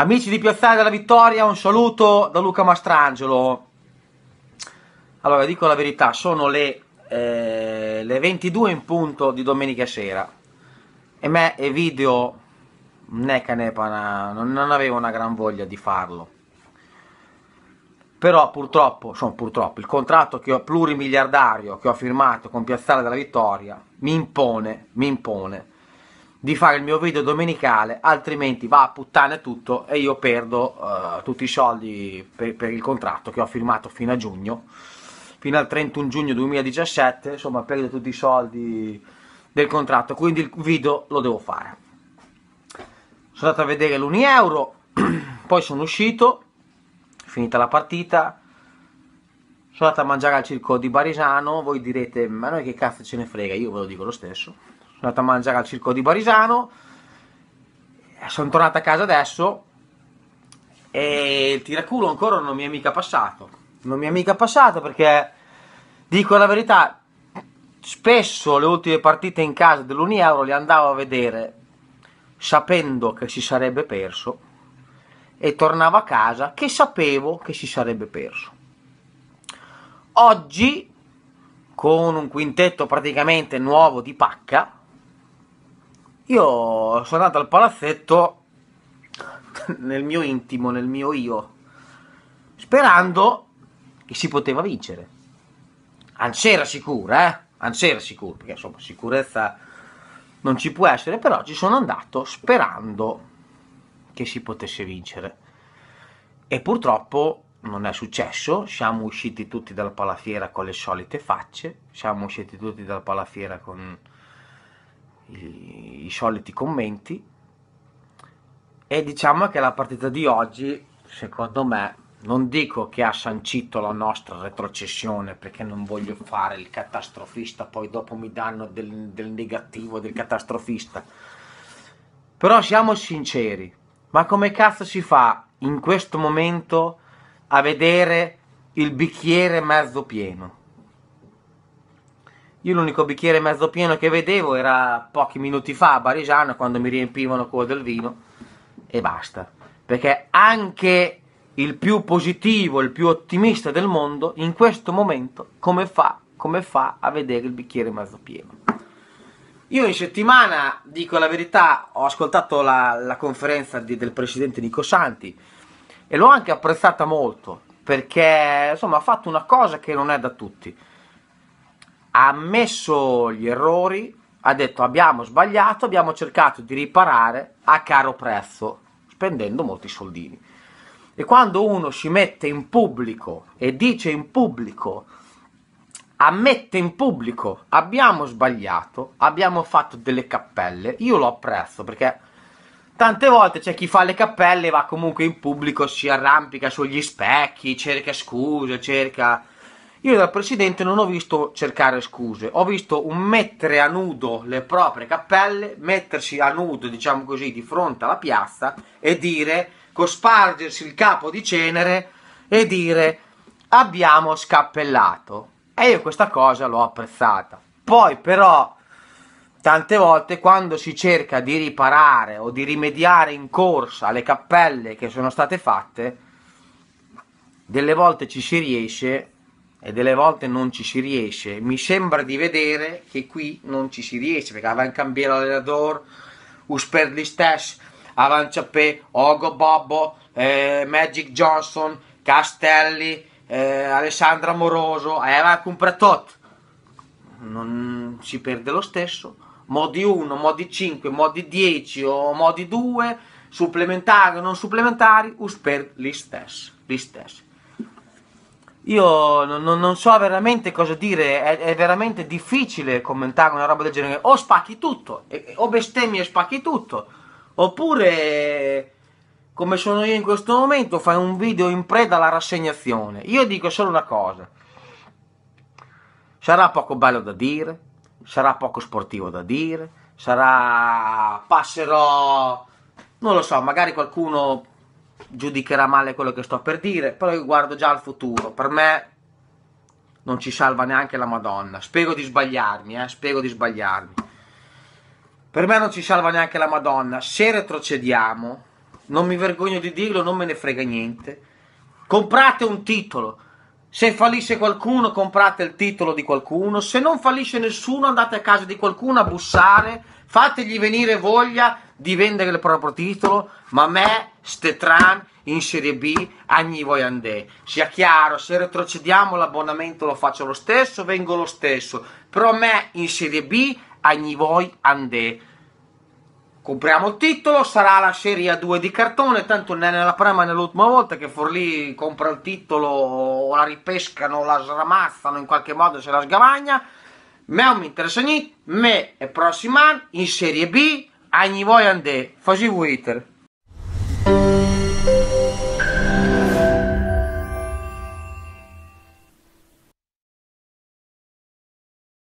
Amici di Piazzale della Vittoria, un saluto da Luca Mastrangelo. Allora, dico la verità, sono le, eh, le 22 in punto di domenica sera e me e video neca nepana, non, non avevo una gran voglia di farlo. Però purtroppo, insomma, purtroppo, il contratto che ho, plurimiliardario che ho firmato con Piazzale della Vittoria mi impone, mi impone di fare il mio video domenicale, altrimenti va a puttane tutto e io perdo uh, tutti i soldi per, per, il contratto che ho firmato fino a giugno, fino al 31 giugno 2017, insomma perdo tutti i soldi del contratto, quindi il video lo devo fare. Sono andato a vedere l'Unieuro, poi sono uscito, finita la partita, sono andato a mangiare al circo di Barisano, voi direte ma noi che cazzo ce ne frega, io ve lo dico lo stesso sono andato a mangiare al circo di Barisano, sono tornato a casa adesso e il tiraculo ancora non mi è mica passato, non mi è mica passato perché, dico la verità, spesso le ultime partite in casa dell'Unieuro le andavo a vedere sapendo che si sarebbe perso e tornavo a casa che sapevo che si sarebbe perso. Oggi, con un quintetto praticamente nuovo di pacca, io sono andato al palazzetto nel mio intimo, nel mio io, sperando che si poteva vincere. Ansera sicura, eh? Ansera sicura, perché insomma sicurezza non ci può essere, però ci sono andato sperando che si potesse vincere. E purtroppo non è successo, siamo usciti tutti dalla palafiera con le solite facce, siamo usciti tutti dalla palafiera con i, i soliti commenti e diciamo che la partita di oggi secondo me non dico che ha sancito la nostra retrocessione perché non voglio fare il catastrofista, poi dopo mi danno del, del, negativo del catastrofista. Però siamo sinceri, ma come cazzo si fa in questo momento a vedere il bicchiere mezzo pieno? Io l'unico bicchiere mezzo pieno che vedevo era pochi minuti fa a Barigiano quando mi riempivano con del vino e basta. Perché anche il più positivo, il più ottimista del mondo, in questo momento, come fa, come fa a vedere il bicchiere mezzo pieno? Io in settimana, dico la verità, ho ascoltato la, la conferenza di, del presidente Nico Santi e l'ho anche apprezzata molto perché insomma ha fatto una cosa che non è da tutti ha ammesso gli errori, ha detto abbiamo sbagliato, abbiamo cercato di riparare a caro prezzo, spendendo molti soldini. E quando uno si mette in pubblico e dice in pubblico, ammette in pubblico, abbiamo sbagliato, abbiamo fatto delle cappelle, io lo apprezzo perché tante volte c'è chi fa le cappelle, va comunque in pubblico, si arrampica sugli specchi, cerca scuse, cerca io dal presidente non ho visto cercare scuse, ho visto un mettere a nudo le proprie cappelle, mettersi a nudo, diciamo così, di fronte alla piazza e dire, cospargersi il capo di cenere e dire abbiamo scappellato. E io questa cosa l'ho apprezzata. Poi però tante volte quando si cerca di riparare o di rimediare in corsa alle cappelle che sono state fatte, delle volte ci si riesce e delle volte non ci si riesce. Mi sembra di vedere che qui non ci si riesce perché avevano cambiato l'allenatore, per gli stessi, avevano Ciappè, Ogo Bobbo, eh, Magic Johnson, Castelli, eh, Alessandra Moroso, eh, aveva comprato tutto. Non si perde lo stesso. Modi 1, modi 5, modi 10 o modi 2, supplementari o non supplementari, usper gli stessi. Gli stessi. Io non, non, so veramente cosa dire, è, è, veramente difficile commentare una roba del genere. O spacchi tutto, o bestemmi e spacchi tutto, oppure, come sono io in questo momento, fai un video in preda alla rassegnazione. Io dico solo una cosa. Sarà poco bello da dire, sarà poco sportivo da dire, sarà... passerò... non lo so, magari qualcuno giudicherà male quello che sto per dire, però io guardo già al futuro. Per me non ci salva neanche la Madonna. Spero di sbagliarmi, eh? spero di sbagliarmi. Per me non ci salva neanche la Madonna. Se retrocediamo, non mi vergogno di dirlo, non me ne frega niente. Comprate un titolo. Se fallisce qualcuno, comprate il titolo di qualcuno. Se non fallisce nessuno, andate a casa di qualcuno a bussare. Fategli venire voglia di vendere il proprio titolo. Ma a me Stetran in Serie B agni voi andè. Sia chiaro, se retrocediamo l'abbonamento lo faccio lo stesso, vengo lo stesso. Però me in Serie B agni voi andè. Compriamo il titolo, sarà la Serie a 2 di cartone, tanto non è nella prima e nell'ultima volta che Forlì compra il titolo o la ripescano, la sramazzano in qualche modo se la sgavagna. Me non mi interessa niente, me e prossimo anno in Serie B, agni voi andè, facevo iter.